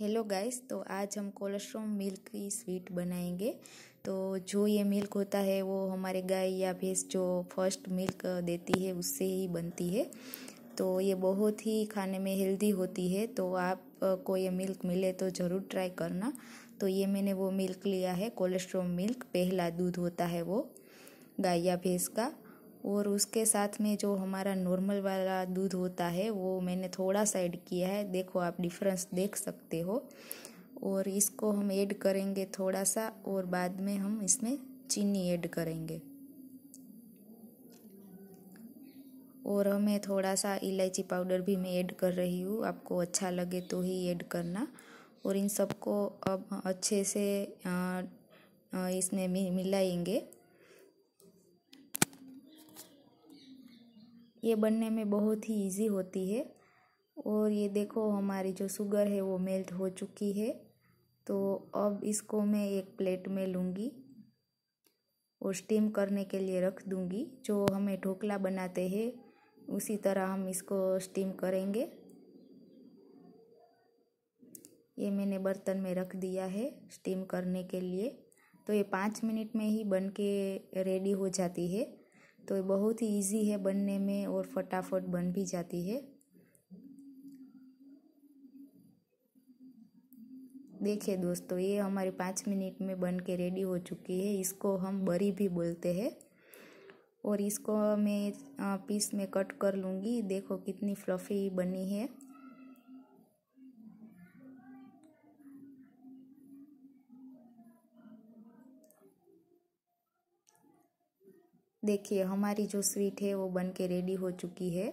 hello guys तो आज हम कोलेस्ट्रोम मिल्क की स्वीट बनाएंगे तो जो ये मिल्क होता है वो हमारे गाय या भैंस जो फर्स्ट मिल्क देती है उससे ही बनती है तो ये बहुत ही खाने में हेल्दी होती है तो आपको ये मिल्क मिले तो ज़रूर ट्राई करना तो ये मैंने वो मिल्क लिया है कोलेस्ट्रोम मिल्क पहला दूध होता है वो गाय या भैंस का और उसके साथ में जो हमारा नॉर्मल वाला दूध होता है वो मैंने थोड़ा सा ऐड किया है देखो आप डिफरेंस देख सकते हो और इसको हम ऐड करेंगे थोड़ा सा और बाद में हम इसमें चीनी ऐड करेंगे और हमें थोड़ा सा इलायची पाउडर भी मैं ऐड कर रही हूँ आपको अच्छा लगे तो ही ऐड करना और इन सबको अब अच्छे से इसमें मिलाएंगे ये बनने में बहुत ही ईज़ी होती है और ये देखो हमारी जो शुगर है वो मेल्ट हो चुकी है तो अब इसको मैं एक प्लेट में लूँगी और स्टीम करने के लिए रख दूँगी जो हमें ढोकला बनाते हैं उसी तरह हम इसको स्टीम करेंगे ये मैंने बर्तन में रख दिया है स्टीम करने के लिए तो ये पाँच मिनट में ही बन के रेडी हो जाती है तो बहुत ही इजी है बनने में और फटाफट बन भी जाती है देखिए दोस्तों ये हमारी पाँच मिनट में बन के रेडी हो चुकी है इसको हम बरी भी बोलते हैं और इसको मैं पीस में कट कर लूँगी देखो कितनी फ्लफ़ी बनी है देखिए हमारी जो स्वीट है वो बन के रेडी हो चुकी है